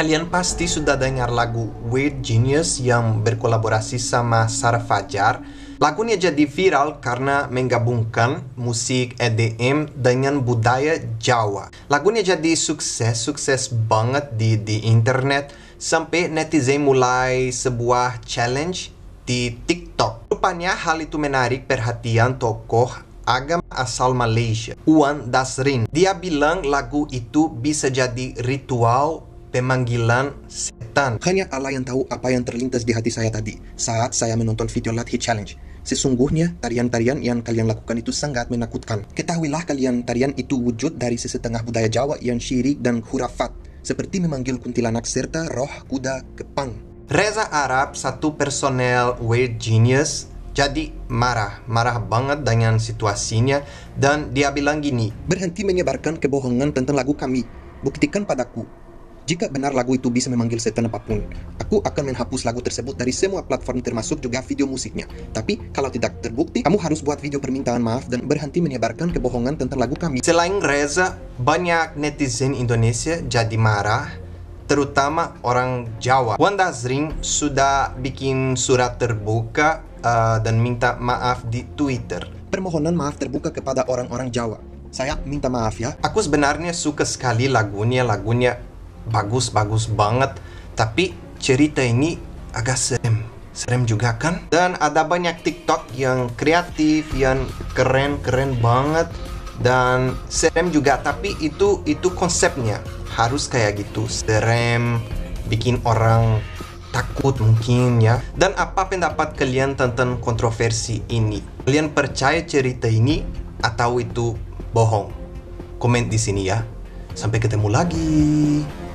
Kalian pasti sudah dengar lagu Weird Genius yang berkolaborasi sama Sarah Fajar. Lagunya jadi viral karena menggabungkan musik EDM dengan budaya Jawa. Lagunya jadi sukses-sukses banget di, di internet sampai netizen mulai sebuah challenge di TikTok. Rupanya hal itu menarik perhatian tokoh agama asal Malaysia, Wan Dasrin. Dia bilang lagu itu bisa jadi ritual pemanggilan setan. Hanya Allah yang tahu apa yang terlintas di hati saya tadi saat saya menonton video Lathi Challenge. Sesungguhnya, tarian-tarian yang kalian lakukan itu sangat menakutkan. Ketahuilah kalian, tarian itu wujud dari sesetengah budaya Jawa yang syirik dan hurafat, seperti memanggil kuntilanak serta roh kuda kepang. Reza Arab, satu personel Weird Genius, jadi marah, marah banget dengan situasinya dan dia bilang gini Berhenti menyebarkan kebohongan tentang lagu kami, buktikan padaku jika benar lagu itu bisa memanggil setan apapun, aku akan menghapus lagu tersebut dari semua platform termasuk juga video musiknya. Tapi kalau tidak terbukti, kamu harus buat video permintaan maaf dan berhenti menyebarkan kebohongan tentang lagu kami. Selain Reza, banyak netizen Indonesia jadi marah terutama orang Jawa. Wanda Zring sudah bikin surat terbuka uh, dan minta maaf di Twitter. Permohonan maaf terbuka kepada orang-orang Jawa. Saya minta maaf ya. Aku sebenarnya suka sekali lagunya, lagunya bagus-bagus banget tapi cerita ini agak serem serem juga kan dan ada banyak tiktok yang kreatif yang keren-keren banget dan serem juga tapi itu itu konsepnya harus kayak gitu serem bikin orang takut mungkin ya dan apa pendapat kalian tentang kontroversi ini kalian percaya cerita ini atau itu bohong komen di sini ya sampai ketemu lagi